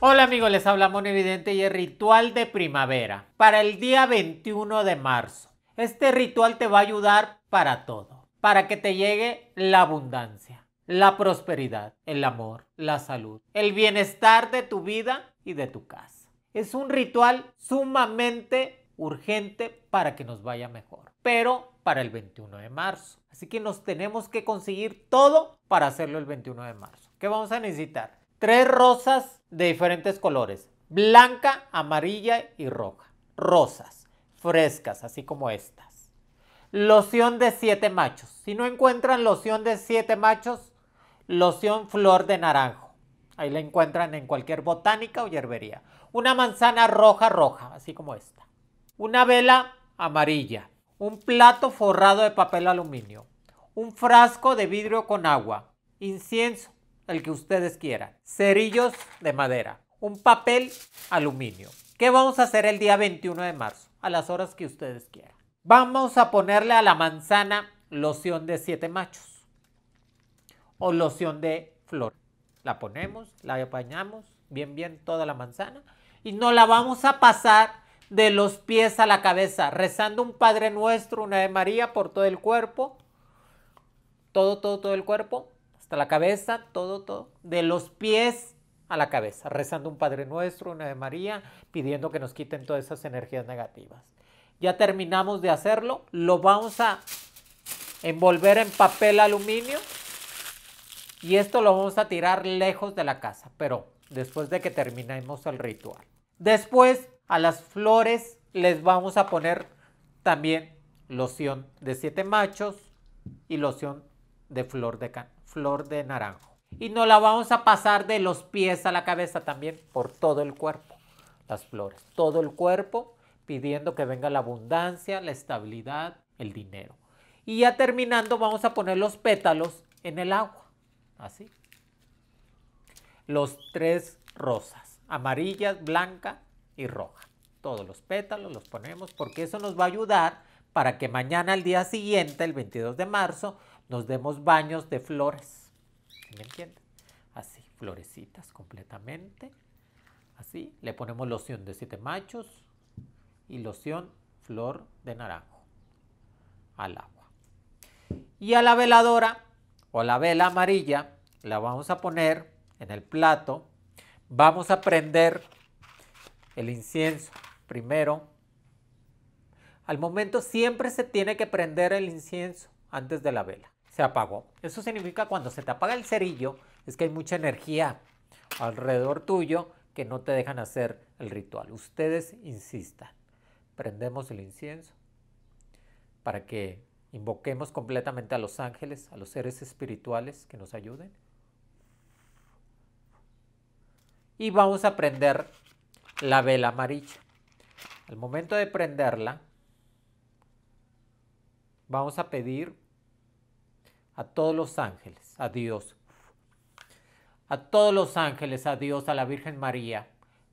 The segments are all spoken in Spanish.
Hola amigos, les habla Evidente y el ritual de primavera para el día 21 de marzo. Este ritual te va a ayudar para todo, para que te llegue la abundancia, la prosperidad, el amor, la salud, el bienestar de tu vida y de tu casa. Es un ritual sumamente urgente para que nos vaya mejor pero para el 21 de marzo. Así que nos tenemos que conseguir todo para hacerlo el 21 de marzo. ¿Qué vamos a necesitar? Tres rosas de diferentes colores. Blanca, amarilla y roja. Rosas frescas, así como estas. Loción de siete machos. Si no encuentran loción de siete machos, loción flor de naranjo. Ahí la encuentran en cualquier botánica o hierbería. Una manzana roja roja, así como esta. Una vela amarilla un plato forrado de papel aluminio, un frasco de vidrio con agua, incienso, el que ustedes quieran, cerillos de madera, un papel aluminio. ¿Qué vamos a hacer el día 21 de marzo? A las horas que ustedes quieran. Vamos a ponerle a la manzana loción de siete machos o loción de flor. La ponemos, la apañamos bien bien toda la manzana y no la vamos a pasar de los pies a la cabeza, rezando un Padre Nuestro, una de María por todo el cuerpo, todo, todo, todo el cuerpo, hasta la cabeza, todo, todo, de los pies a la cabeza, rezando un Padre Nuestro, una de María, pidiendo que nos quiten todas esas energías negativas. Ya terminamos de hacerlo, lo vamos a envolver en papel aluminio y esto lo vamos a tirar lejos de la casa, pero después de que terminemos el ritual. Después a las flores les vamos a poner también loción de siete machos y loción de flor de, flor de naranjo. Y nos la vamos a pasar de los pies a la cabeza también por todo el cuerpo, las flores, todo el cuerpo, pidiendo que venga la abundancia, la estabilidad, el dinero. Y ya terminando vamos a poner los pétalos en el agua, así. Los tres rosas, amarillas, blanca y roja. Todos los pétalos los ponemos porque eso nos va a ayudar para que mañana, al día siguiente, el 22 de marzo, nos demos baños de flores. ¿Me entienden? Así, florecitas completamente. Así, le ponemos loción de siete machos y loción flor de naranjo al agua. Y a la veladora o la vela amarilla la vamos a poner en el plato. Vamos a prender el incienso primero. Al momento siempre se tiene que prender el incienso antes de la vela. Se apagó. Eso significa cuando se te apaga el cerillo es que hay mucha energía alrededor tuyo que no te dejan hacer el ritual. Ustedes insistan. Prendemos el incienso para que invoquemos completamente a los ángeles, a los seres espirituales que nos ayuden. Y vamos a prender la vela amarilla. Al momento de prenderla, vamos a pedir a todos los ángeles, a Dios, a todos los ángeles, a Dios, a la Virgen María.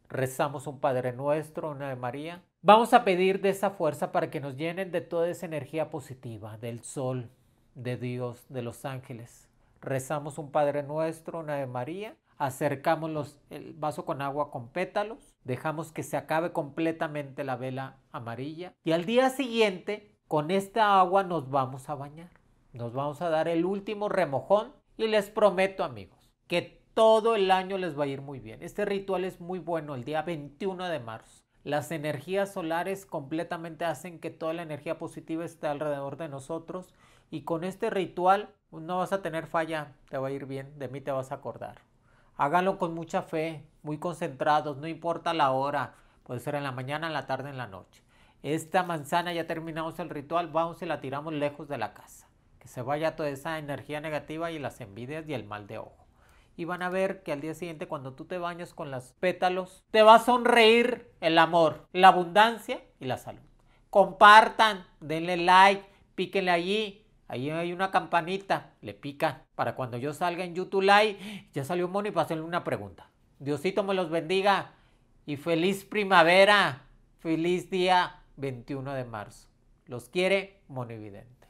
Rezamos un Padre Nuestro, una de María. Vamos a pedir de esa fuerza para que nos llenen de toda esa energía positiva, del sol, de Dios, de los ángeles. Rezamos un Padre Nuestro, una de María acercamos los, el vaso con agua con pétalos, dejamos que se acabe completamente la vela amarilla y al día siguiente con esta agua nos vamos a bañar. Nos vamos a dar el último remojón y les prometo amigos que todo el año les va a ir muy bien. Este ritual es muy bueno el día 21 de marzo. Las energías solares completamente hacen que toda la energía positiva esté alrededor de nosotros y con este ritual no vas a tener falla, te va a ir bien, de mí te vas a acordar. Háganlo con mucha fe, muy concentrados, no importa la hora, puede ser en la mañana, en la tarde, en la noche. Esta manzana ya terminamos el ritual, vamos y la tiramos lejos de la casa. Que se vaya toda esa energía negativa y las envidias y el mal de ojo. Y van a ver que al día siguiente cuando tú te bañas con los pétalos, te va a sonreír el amor, la abundancia y la salud. Compartan, denle like, píquenle allí, Ahí hay una campanita, le pica. Para cuando yo salga en YouTube Live, ya salió Moni para hacerle una pregunta. Diosito me los bendiga y feliz primavera. Feliz día 21 de marzo. Los quiere Vidente.